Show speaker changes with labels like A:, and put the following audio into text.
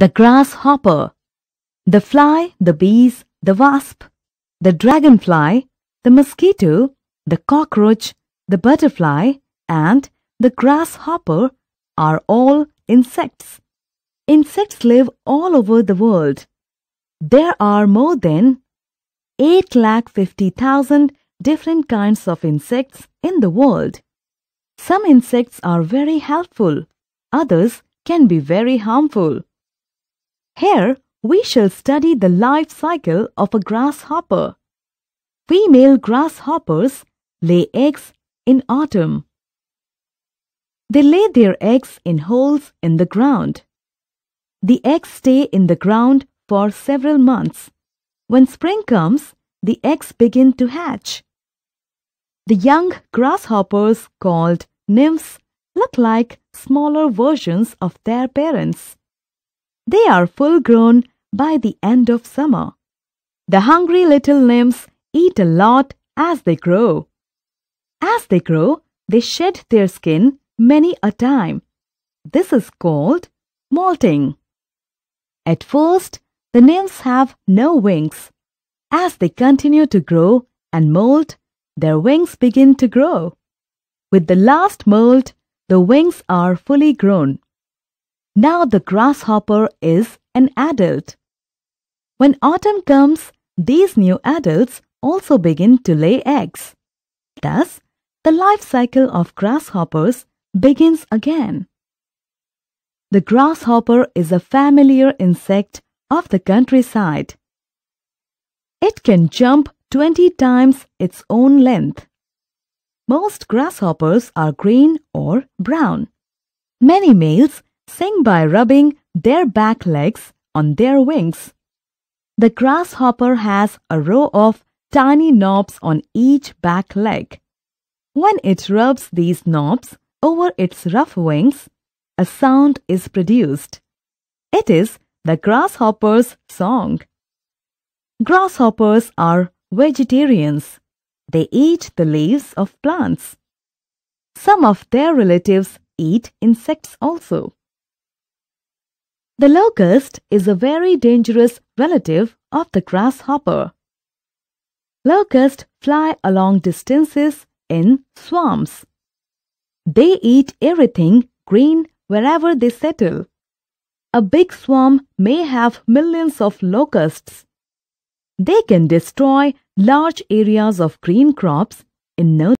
A: the grasshopper, the fly, the bees, the wasp, the dragonfly, the mosquito, the cockroach, the butterfly, and the grasshopper are all insects. Insects live all over the world. There are more than 8,50,000 different kinds of insects in the world. Some insects are very helpful, others can be very harmful. Here, we shall study the life cycle of a grasshopper. Female grasshoppers lay eggs in autumn. They lay their eggs in holes in the ground. The eggs stay in the ground for several months. When spring comes, the eggs begin to hatch. The young grasshoppers, called nymphs, look like smaller versions of their parents. They are full grown by the end of summer. The hungry little nymphs eat a lot as they grow. As they grow, they shed their skin many a time. This is called molting. At first, the nymphs have no wings. As they continue to grow and molt, their wings begin to grow. With the last molt, the wings are fully grown. Now the grasshopper is an adult. When autumn comes, these new adults also begin to lay eggs. Thus, the life cycle of grasshoppers begins again. The grasshopper is a familiar insect of the countryside. It can jump 20 times its own length. Most grasshoppers are green or brown. Many males sing by rubbing their back legs on their wings. The grasshopper has a row of tiny knobs on each back leg. When it rubs these knobs over its rough wings, a sound is produced. It is the grasshopper's song. Grasshoppers are vegetarians. They eat the leaves of plants. Some of their relatives eat insects also. The locust is a very dangerous relative of the grasshopper. Locusts fly along distances in swamps. They eat everything green wherever they settle. A big swarm may have millions of locusts. They can destroy large areas of green crops in no